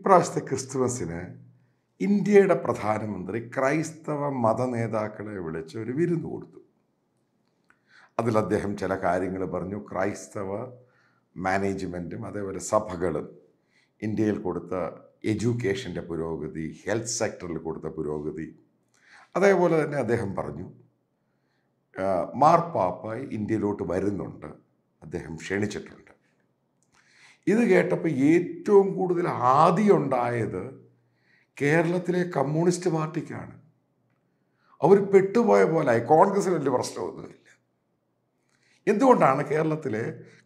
ഇപ്രാവശ്യത്തെ ക്രിസ്തുമസിന് ഇന്ത്യയുടെ പ്രധാനമന്ത്രി ക്രൈസ്തവ മത നേതാക്കളെ വിളിച്ച് ഒരു വിരുന്ന് കൊടുത്തു അതിൽ അദ്ദേഹം ചില കാര്യങ്ങൾ പറഞ്ഞു ക്രൈസ്തവ മാനേജ്മെൻറ്റും അതേപോലെ സഭകളും ഇന്ത്യയിൽ കൊടുത്ത എഡ്യൂക്കേഷൻ്റെ പുരോഗതി ഹെൽത്ത് സെക്ടറിൽ കൊടുത്ത പുരോഗതി അതേപോലെ തന്നെ അദ്ദേഹം പറഞ്ഞു മാർപ്പാപ്പ ഇന്ത്യയിലോട്ട് വരുന്നുണ്ട് അദ്ദേഹം ക്ഷണിച്ചിട്ടുണ്ട് ഇത് കേട്ടപ്പോൾ ഏറ്റവും കൂടുതൽ ആദ്യം ഉണ്ടായത് കേരളത്തിലെ കമ്മ്യൂണിസ്റ്റ് പാർട്ടിക്കാണ് അവർ പെട്ടുപോയ പോലായി കോൺഗ്രസ്സിന് വലിയ പ്രശ്നമൊന്നുമില്ല എന്തുകൊണ്ടാണ് കേരളത്തിലെ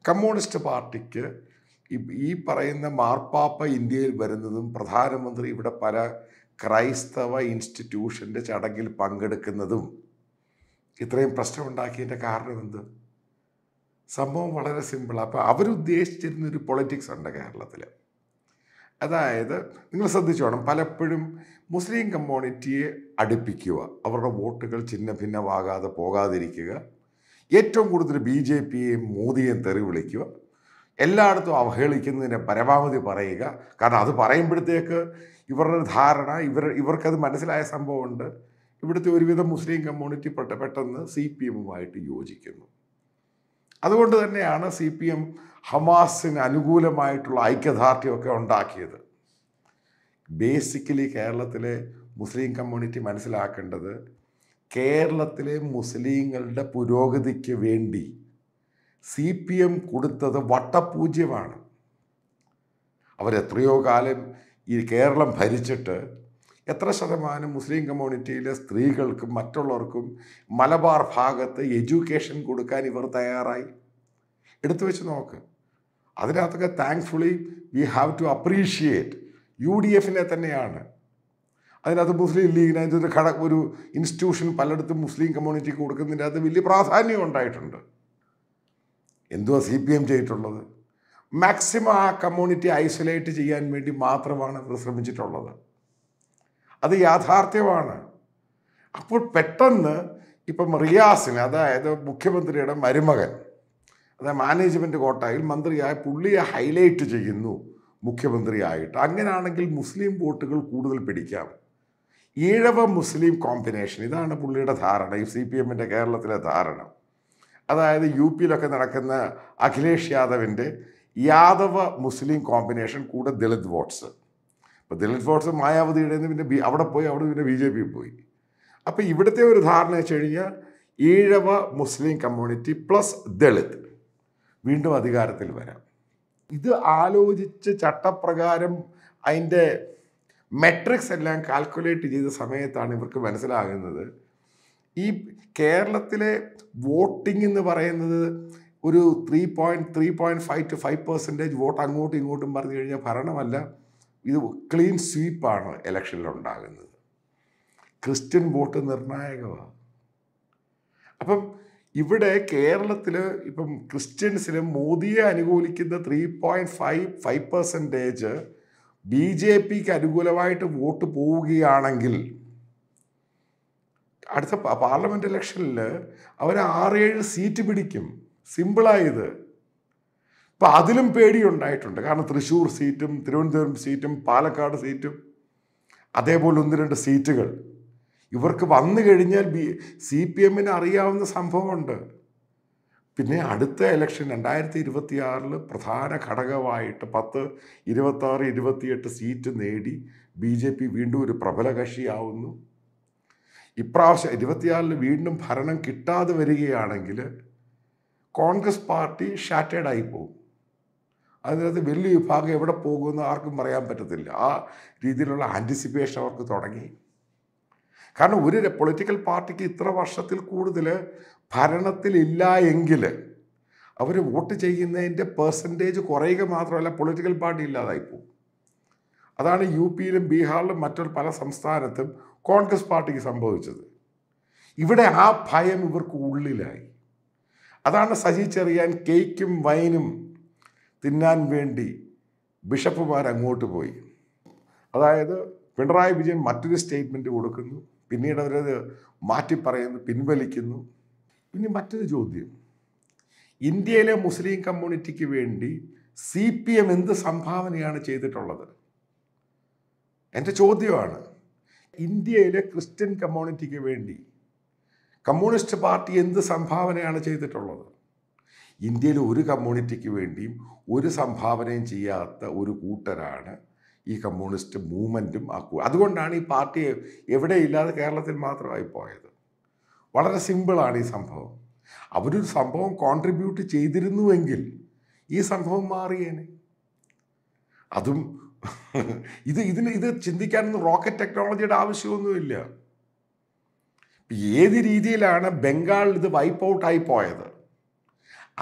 കമ്മ്യൂണിസ്റ്റ് പാർട്ടിക്ക് ഈ പറയുന്ന മാർപ്പാപ്പ ഇന്ത്യയിൽ വരുന്നതും പ്രധാനമന്ത്രി ഇവിടെ പല ക്രൈസ്തവ ഇൻസ്റ്റിറ്റ്യൂഷൻ്റെ ചടങ്ങിൽ പങ്കെടുക്കുന്നതും ഇത്രയും പ്രശ്നമുണ്ടാക്കിയതിൻ്റെ കാരണം എന്ത് സംഭവം വളരെ സിമ്പിളാണ് അപ്പോൾ ഒരു പൊളിറ്റിക്സ് ഉണ്ട് കേരളത്തിൽ അതായത് നിങ്ങൾ ശ്രദ്ധിച്ചോണം പലപ്പോഴും മുസ്ലിം കമ്മ്യൂണിറ്റിയെ അടുപ്പിക്കുക അവരുടെ വോട്ടുകൾ ചിഹ്ന ഭിന്നമാകാതെ പോകാതിരിക്കുക ഏറ്റവും കൂടുതൽ ബി ജെ പിയെയും മോദിയെയും തെറി വിളിക്കുക എല്ലായിടത്തും അവഹേളിക്കുന്നതിനെ പരമാവധി പറയുക കാരണം അത് പറയുമ്പോഴത്തേക്ക് ഇവരുടെ ധാരണ ഇവർ ഇവർക്കത് മനസ്സിലായ സംഭവമുണ്ട് ഇവിടുത്തെ ഒരുവിധം മുസ്ലിം കമ്മ്യൂണിറ്റി പെട്ടെന്ന് സി പി എമ്മുമായിട്ട് യോജിക്കുന്നു അതുകൊണ്ട് തന്നെയാണ് സി പി എം ഹമാസിന് അനുകൂലമായിട്ടുള്ള ഐക്യദാർഢ്യമൊക്കെ ഉണ്ടാക്കിയത് ബേസിക്കലി കേരളത്തിലെ മുസ്ലിം കമ്മ്യൂണിറ്റി മനസ്സിലാക്കേണ്ടത് കേരളത്തിലെ മുസ്ലിങ്ങളുടെ പുരോഗതിക്ക് വേണ്ടി സി പി എം കൊടുത്തത് വട്ടപൂജ്യമാണ് അവരെത്രയോ കാലം ഈ കേരളം ഭരിച്ചിട്ട് എത്ര ശതമാനം മുസ്ലിം കമ്മ്യൂണിറ്റിയിലെ സ്ത്രീകൾക്കും മറ്റുള്ളവർക്കും മലബാർ ഭാഗത്ത് എഡ്യൂക്കേഷൻ കൊടുക്കാൻ ഇവർ തയ്യാറായി എടുത്തു വെച്ച് നോക്ക് അതിനകത്തൊക്കെ thankfully we have to appreciate U D എഫിനെ തന്നെയാണ് അതിനകത്ത് മുസ്ലിം ലീഗിന് അതിൻ്റെ ഒരു ഘട ഒരു ഇൻസ്റ്റിറ്റ്യൂഷൻ പലയിടത്തും മുസ്ലിം കമ്മ്യൂണിറ്റിക്ക് കൊടുക്കുന്നതിൻ്റെ അകത്ത് വലിയ പ്രാധാന്യം ഉണ്ടായിട്ടുണ്ട് എന്തുവാ സി പി എം ചെയ്തിട്ടുള്ളത് മാക്സിമം ആ കമ്മ്യൂണിറ്റി ഐസൊലേറ്റ് ചെയ്യാൻ വേണ്ടി മാത്രമാണ് ഇവർ ശ്രമിച്ചിട്ടുള്ളത് അത് യാഥാർത്ഥ്യമാണ് അപ്പോൾ പെട്ടെന്ന് ഇപ്പം റിയാസിന് അതായത് മുഖ്യമന്ത്രിയുടെ മരുമകൻ അതായത് മാനേജ്മെൻറ്റ് കോട്ടയിൽ മന്ത്രിയായ പുള്ളിയെ ഹൈലൈറ്റ് ചെയ്യുന്നു മുഖ്യമന്ത്രിയായിട്ട് അങ്ങനെയാണെങ്കിൽ മുസ്ലിം വോട്ടുകൾ കൂടുതൽ പിടിക്കാം ഈഴവ മുസ്ലിം കോമ്പിനേഷൻ ഇതാണ് പുള്ളിയുടെ ധാരണ ഈ സി പി എമ്മിൻ്റെ കേരളത്തിലെ ധാരണ അതായത് യു പിയിലൊക്കെ നടക്കുന്ന അഖിലേഷ് യാദവിൻ്റെ യാദവ മുസ്ലിം കോമ്പിനേഷൻ കൂടെ ദളിത് വോട്ട്സ് അപ്പോൾ ദളിത് ഫോഴ്സ് മായാവതിയുടെ പിന്നെ ബി അവിടെ പോയി അവിടെ പിന്നെ ബി ജെ പി പോയി അപ്പോൾ ഇവിടുത്തെ ഒരു ധാരണ വെച്ച് കഴിഞ്ഞാൽ Ezhava Muslim community plus Dalit വീണ്ടും അധികാരത്തിൽ വരാം ഇത് ആലോചിച്ച് ചട്ടപ്രകാരം അതിൻ്റെ മെട്രിക്സ് എല്ലാം കാൽക്കുലേറ്റ് ചെയ്ത സമയത്താണ് ഇവർക്ക് മനസ്സിലാകുന്നത് ഈ കേരളത്തിലെ വോട്ടിംഗ് എന്ന് പറയുന്നത് ഒരു three point three point five to five percentage vote അങ്ങോട്ടും ഇങ്ങോട്ടും പറഞ്ഞു കഴിഞ്ഞാൽ ഭരണമല്ല ഇത് ക്ലീൻ സ്വീപ്പാണ് ഇലക്ഷനിൽ ഉണ്ടാകുന്നത് ക്രിസ്ത്യൻ വോട്ട് നിർണായകമാണ് അപ്പം ഇവിടെ കേരളത്തിൽ ഇപ്പം ക്രിസ്ത്യൻസിന് മോദിയെ അനുകൂലിക്കുന്ന three point five five percentage B J പിക്ക് അനുകൂലമായിട്ട് വോട്ട് പോവുകയാണെങ്കിൽ അടുത്ത പാർലമെൻറ്റ് ഇലക്ഷനിൽ അവർ ഏഴ് സീറ്റ് പിടിക്കും സിമ്പിളായത് അപ്പം അതിലും പേടി ഉണ്ടായിട്ടുണ്ട് കാരണം തൃശ്ശൂർ സീറ്റും തിരുവനന്തപുരം സീറ്റും പാലക്കാട് സീറ്റും അതേപോലെ ഒന്ന് രണ്ട് സീറ്റുകൾ ഇവർക്ക് വന്നു കഴിഞ്ഞാൽ ബി സി പി എമ്മിന് അറിയാവുന്ന സംഭവമുണ്ട് പിന്നെ അടുത്ത ഇലക്ഷൻ രണ്ടായിരത്തി ഇരുപത്തി പ്രധാന ഘടകമായിട്ട് പത്ത് ഇരുപത്താറ് ഇരുപത്തിയെട്ട് സീറ്റ് നേടി ബി ജെ പി വീണ്ടും ഒരു പ്രബല കക്ഷിയാവുന്നു ഇപ്രാവശ്യം ഇരുപത്തിയാറിൽ വീണ്ടും ഭരണം കിട്ടാതെ വരികയാണെങ്കിൽ കോൺഗ്രസ് പാർട്ടി ഷാറ്റേഡായി പോകും അതിനകത്ത് വലിയ വിഭാഗം എവിടെ പോകുമെന്ന് ആർക്കും പറയാൻ പറ്റത്തില്ല ആ രീതിയിലുള്ള ആൻറ്റിസിപ്പേഷൻ അവർക്ക് തുടങ്ങി കാരണം ഒരു പൊളിറ്റിക്കൽ പാർട്ടിക്ക് ഇത്ര വർഷത്തിൽ കൂടുതൽ ഭരണത്തിലില്ല എങ്കിൽ അവർ വോട്ട് ചെയ്യുന്നതിൻ്റെ പെർസെൻറ്റേജ് കുറയുക മാത്രമല്ല പൊളിറ്റിക്കൽ പാർട്ടി ഇല്ലാതായിപ്പോവും അതാണ് യു പിയിലും ബീഹാറിലും മറ്റൊരു പല സംസ്ഥാനത്തും കോൺഗ്രസ് പാർട്ടിക്ക് സംഭവിച്ചത് ഇവിടെ ആ ഭയം ഇവർക്ക് ഉള്ളിലായി അതാണ് സജി ചെറിയാൻ കേക്കും വൈനും തിന്നാൻ വേണ്ടി ബിഷപ്പുമാർ അങ്ങോട്ട് പോയി അതായത് പിണറായി വിജയൻ മറ്റൊരു സ്റ്റേറ്റ്മെൻറ്റ് കൊടുക്കുന്നു പിന്നീട് അവരത് മാറ്റി പറയുന്നു പിൻവലിക്കുന്നു പിന്നെ മറ്റൊരു ചോദ്യം ഇന്ത്യയിലെ മുസ്ലിം കമ്മ്യൂണിറ്റിക്ക് വേണ്ടി സി പി എം എന്ത് സംഭാവനയാണ് ചെയ്തിട്ടുള്ളത് എൻ്റെ ചോദ്യമാണ് ഇന്ത്യയിലെ ക്രിസ്ത്യൻ കമ്മ്യൂണിറ്റിക്ക് വേണ്ടി കമ്മ്യൂണിസ്റ്റ് പാർട്ടി എന്ത് സംഭാവനയാണ് ചെയ്തിട്ടുള്ളത് ഇന്ത്യയിലെ ഒരു കമ്മ്യൂണിറ്റിക്ക് വേണ്ടിയും ഒരു സംഭാവനയും ചെയ്യാത്ത ഒരു കൂട്ടരാണ് ഈ കമ്മ്യൂണിസ്റ്റ് മൂവ്മെൻറ്റും ആ അതുകൊണ്ടാണ് ഈ പാർട്ടി എവിടെ ഇല്ലാതെ കേരളത്തിൽ മാത്രമായി പോയത് വളരെ സിമ്പിളാണ് ഈ സംഭവം അവരൊരു സംഭവം കോൺട്രിബ്യൂട്ട് ചെയ്തിരുന്നുവെങ്കിൽ ഈ സംഭവം മാറിയേനെ അതും ഇത് ഇതിന് ഇത് ചിന്തിക്കാനൊന്നും റോക്കറ്റ് ടെക്നോളജിയുടെ ആവശ്യമൊന്നുമില്ല ഏത് രീതിയിലാണ് ബംഗാൾ ഇത് വൈപ്പ് ഔട്ടായി പോയത്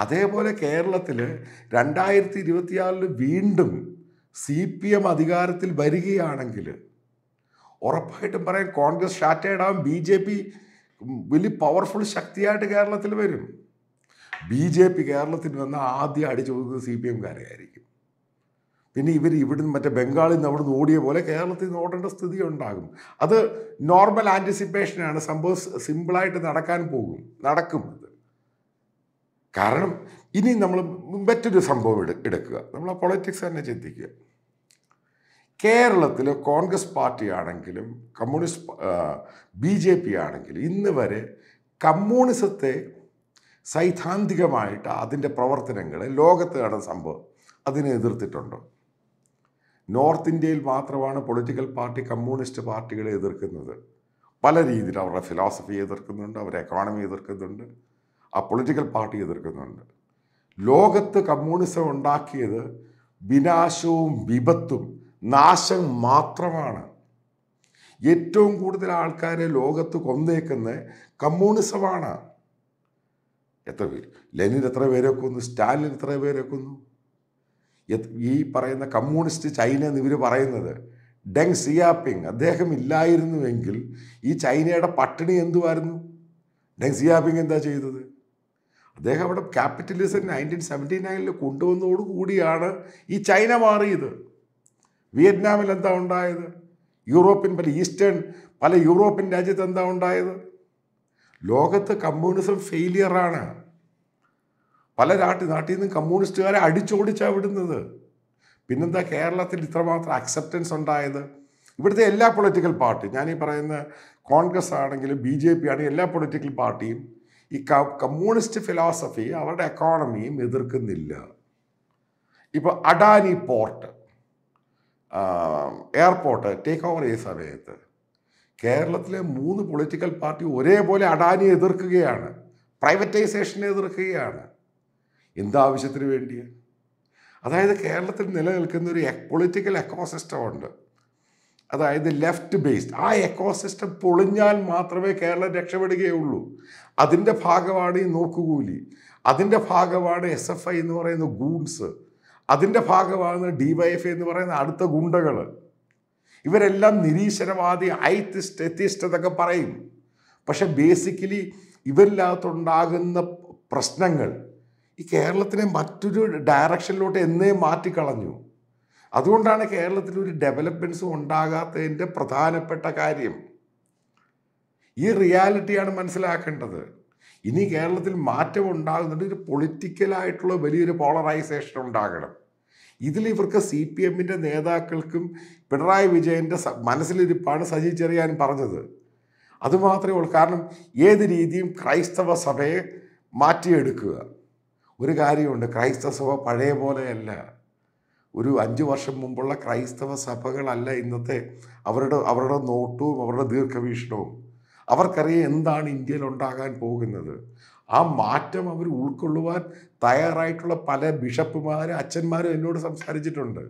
അതേപോലെ കേരളത്തിൽ രണ്ടായിരത്തി ഇരുപത്തിയാറിൽ വീണ്ടും സി പി എം അധികാരത്തിൽ വരികയാണെങ്കിൽ ഉറപ്പായിട്ടും പറയാം കോൺഗ്രസ് ഷാറ്റേഡ് ആവും ബി ജെ പി വലിയ പവർഫുൾ ശക്തിയായിട്ട് കേരളത്തിൽ വരും ബി ജെ പി കേരളത്തിൽ വന്ന ആദ്യം അടിച്ചു കൊടുക്കുന്നത് സി പി എംകാരെയായിരിക്കും പിന്നെ ഇവർ ഇവിടുന്ന് മറ്റേ ബംഗാളിൽ നിന്ന് അവിടെ നിന്ന് ഓടിയ പോലെ കേരളത്തിൽ നിന്ന് ഓടേണ്ട സ്ഥിതി ഉണ്ടാകും അത് നോർമൽ ആൻറ്റിസിപ്പേഷനാണ് സംഭവം സിമ്പിളായിട്ട് നടക്കാൻ പോകും നടക്കും കാരണം ഇനി നമ്മൾ മറ്റൊരു സംഭവം എടു എടുക്കുക നമ്മൾ ആ പൊളിറ്റിക്സ് തന്നെ ചിന്തിക്കുക കേരളത്തിൽ കോൺഗ്രസ് പാർട്ടി ആണെങ്കിലും കമ്മ്യൂണിസ്റ്റ് ബി ജെ പി ആണെങ്കിലും ഇന്ന് വരെ കമ്മ്യൂണിസത്തെ സൈദ്ധാന്തികമായിട്ട് അതിൻ്റെ പ്രവർത്തനങ്ങളെ ലോകത്ത് നടന്ന സംഭവം അതിനെ എതിർത്തിട്ടുണ്ടോ നോർത്ത് ഇന്ത്യയിൽ മാത്രമാണ് പൊളിറ്റിക്കൽ പാർട്ടി കമ്മ്യൂണിസ്റ്റ് പാർട്ടികളെ എതിർക്കുന്നത് പല രീതിയിൽ അവരുടെ ഫിലോസഫി എതിർക്കുന്നുണ്ട് അവരുടെ എക്കോണമി എതിർക്കുന്നുണ്ട് ആ പൊളിറ്റിക്കൽ പാർട്ടി എതിർക്കുന്നുണ്ട് ലോകത്ത് കമ്മ്യൂണിസം ഉണ്ടാക്കിയത് വിനാശവും വിപത്തും നാശം മാത്രമാണ് ഏറ്റവും കൂടുതൽ ആൾക്കാരെ ലോകത്ത് കൊന്നേക്കുന്നത് കമ്മ്യൂണിസമാണ് എത്ര പേര് ലെനിൻ എത്ര പേരെ കൊന്നു സ്റ്റാലിൻ എത്ര പേരെ കൊന്നു ഈ പറയുന്ന കമ്മ്യൂണിസ്റ്റ് ചൈന എന്ന് ഇവർ പറയുന്നത് ഡെങ് സിയാപ്പിങ് അദ്ദേഹം ഇല്ലായിരുന്നുവെങ്കിൽ ഈ ചൈനയുടെ പട്ടിണി എന്തുമായിരുന്നു ഡെങ് സിയാപ്പിങ് എന്താ ചെയ്തത് അദ്ദേഹം അവിടെ ക്യാപിറ്റലിസം നയൻറ്റീൻ സെവൻറ്റി നയനിൽ കൊണ്ടുവന്നതോടുകൂടിയാണ് ഈ ചൈന മാറിയത് വിയറ്റ്നാമിൽ എന്താ ഉണ്ടായത് യൂറോപ്യൻ പല ഈസ്റ്റേൺ പല യൂറോപ്യൻ രാജ്യത്ത് എന്താ ഉണ്ടായത് ലോകത്ത് കമ്മ്യൂണിസം ഫെയിലിയറാണ് പല നാട്ടിൽ നാട്ടിൽ നിന്നും കമ്മ്യൂണിസ്റ്റുകാരെ അടിച്ചോടിച്ചാണ് വിടുന്നത് പിന്നെന്താ കേരളത്തിൽ ഇത്രമാത്രം അക്സെപ്റ്റൻസ് ഉണ്ടായത് ഇവിടുത്തെ എല്ലാ പൊളിറ്റിക്കൽ പാർട്ടി ഞാൻ ഈ പറയുന്ന കോൺഗ്രസ് ആണെങ്കിലും ബി ജെ പി ആണെങ്കിലും എല്ലാ പൊളിറ്റിക്കൽ പാർട്ടിയും ഈ കമ്മ്യൂണിസ്റ്റ് ഫിലോസഫി അവരുടെ എക്കോണമിയും എതിർക്കുന്നില്ല ഇപ്പോൾ Adani port airport take over ചെയ്ത സമയത്ത് കേരളത്തിലെ മൂന്ന് പൊളിറ്റിക്കൽ പാർട്ടി ഒരേപോലെ അഡാനി എതിർക്കുകയാണ് പ്രൈവറ്റൈസേഷനെ എതിർക്കുകയാണ് എന്താവശ്യത്തിന് വേണ്ടി അതായത് കേരളത്തിൽ നിലനിൽക്കുന്ന ഒരു പൊളിറ്റിക്കൽ e-, എക്കോസിസ്റ്റം ഉണ്ട് അതായത് ലെഫ്റ്റ് ബേസ്ഡ് ആ എക്കോസിസ്റ്റം പൊളിഞ്ഞാൽ മാത്രമേ കേരളം രക്ഷപ്പെടുകയുള്ളൂ അതിൻ്റെ ഭാഗമാണ് ഈ നോക്കുകൂലി അതിൻ്റെ ഭാഗമാണ് എസ് എഫ് ഐ എന്ന് പറയുന്ന ഗൂൺസ് അതിൻ്റെ ഭാഗമാണ് ഡി വൈ എഫ് എന്ന് പറയുന്ന അടുത്ത ഗുണ്ടകൾ ഇവരെല്ലാം നിരീശ്വരവാദി ഐത്തിസ്റ്റ് എത്തിസ്റ്റ് എന്നൊക്കെ പറയും പക്ഷെ ബേസിക്കലി ഇവരില്ലാത്തുണ്ടാകുന്ന പ്രശ്നങ്ങൾ ഈ കേരളത്തിനെ മറ്റൊരു ഡയറക്ഷനിലോട്ട് എന്നേ മാറ്റിക്കളഞ്ഞു അതുകൊണ്ടാണ് കേരളത്തിൽ ഒരു ഡെവലപ്മെൻറ്റ്സും ഉണ്ടാകാത്തതിൻ്റെ പ്രധാനപ്പെട്ട കാര്യം ഈ റിയാലിറ്റിയാണ് മനസ്സിലാക്കേണ്ടത് ഇനി കേരളത്തിൽ മാറ്റം ഉണ്ടാകുന്നുണ്ട് ഒരു പൊളിറ്റിക്കലായിട്ടുള്ള വലിയൊരു പോളറൈസേഷൻ ഉണ്ടാകണം ഇതിൽ ഇവർക്ക് സി പി എമ്മിൻ്റെ നേതാക്കൾക്കും പിണറായി വിജയൻ്റെ മനസ്സിലിരിപ്പാണ് സജി ചെറിയാൻ പറഞ്ഞത് അതുമാത്രമേ ഉള്ളൂ കാരണം ഏത് രീതിയും ക്രൈസ്തവ സഭയെ മാറ്റിയെടുക്കുക ഒരു കാര്യമുണ്ട് ക്രൈസ്തവ സഭ പഴയ പോലെയല്ല ഒരു അഞ്ച് വർഷം മുമ്പുള്ള ക്രൈസ്തവ സഭകളല്ല ഇന്നത്തെ അവരുടെ അവരുടെ നോട്ടവും അവരുടെ ദീർഘവീക്ഷണവും അവർക്കറിയാം എന്താണ് ഇന്ത്യയിൽ ഉണ്ടാകാൻ പോകുന്നത് ആ മാറ്റം അവർ ഉൾക്കൊള്ളുവാൻ തയ്യാറായിട്ടുള്ള പല ബിഷപ്പുമാരും അച്ഛന്മാരും എന്നോട് സംസാരിച്ചിട്ടുണ്ട്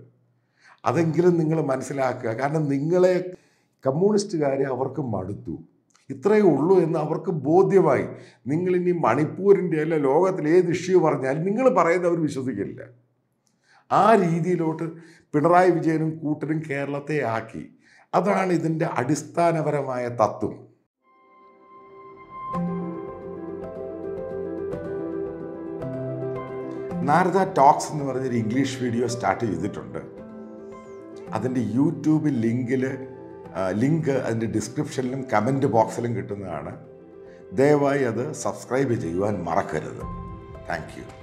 അതെങ്കിലും നിങ്ങൾ മനസ്സിലാക്കുക കാരണം നിങ്ങളെ കമ്മ്യൂണിസ്റ്റുകാരെ അവർക്ക് മടുത്തു ഇത്രയേ ഉള്ളൂ എന്ന് അവർക്ക് ബോധ്യമായി നിങ്ങളിനി മണിപ്പൂരിൻ്റെ അല്ല ലോകത്തിലേത് ഏത് ഇഷ്യൂ പറഞ്ഞാലും നിങ്ങൾ പറയുന്നത് അവർ വിശ്വസിക്കില്ല ആ രീതിയിലോട്ട് പിണറായി വിജയനും കൂട്ടരും കേരളത്തെ ആക്കി അതാണ് ഇതിൻ്റെ അടിസ്ഥാനപരമായ തത്വം നാരദ ടോക്സ് എന്ന് പറഞ്ഞൊരു ഇംഗ്ലീഷ് വീഡിയോ സ്റ്റാർട്ട് ചെയ്തിട്ടുണ്ട് അതിൻ്റെ യൂട്യൂബ് ലിങ്കിൽ ലിങ്ക് അതിൻ്റെ ഡിസ്ക്രിപ്ഷനിലും കമൻറ്റ് ബോക്സിലും കിട്ടുന്നതാണ് ദയവായി അത് സബ്സ്ക്രൈബ് ചെയ്യുവാൻ മറക്കരുത് താങ്ക്